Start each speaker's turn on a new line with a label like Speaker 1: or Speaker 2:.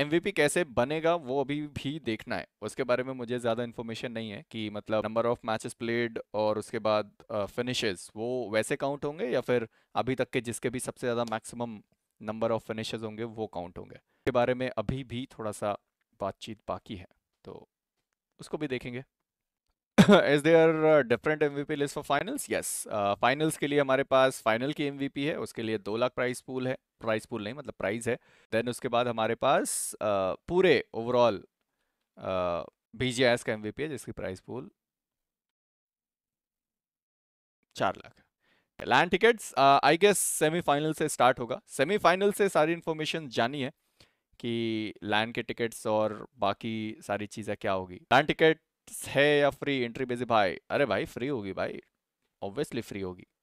Speaker 1: MVP कैसे बनेगा वो अभी भी देखना है उसके बारे में मुझे ज़्यादा इन्फॉर्मेशन नहीं है कि मतलब नंबर ऑफ मैचेस प्लेड और उसके बाद फिनिशेस वो वैसे काउंट होंगे या फिर अभी तक के जिसके भी सबसे ज़्यादा मैक्सिमम नंबर ऑफ फिनिशेस होंगे वो काउंट होंगे के बारे में अभी भी थोड़ा सा बातचीत बाकी है तो उसको भी देखेंगे is there different M MVP list for finals yes finals के लिए हमारे पास फाइनल की एमवीपी है उसके लिए दो लाख प्राइस पूल है प्राइस पूल नहीं मतलब प्राइज है देन उसके बाद हमारे पास uh, पूरे ओवरऑल बी बीजेएस का एमवीपी है जिसकी प्राइस पूल चार lakh land tickets I guess semifinal से स्टार्ट होगा सेमीफाइनल से सारी इन्फॉर्मेशन जानी है कि लैंड के टिकट्स और बाकी सारी चीज़ें क्या होगी लैंड टिकट है या फ्री एंट्री बेसिस भाई अरे भाई फ्री होगी भाई ऑब्वियसली फ्री होगी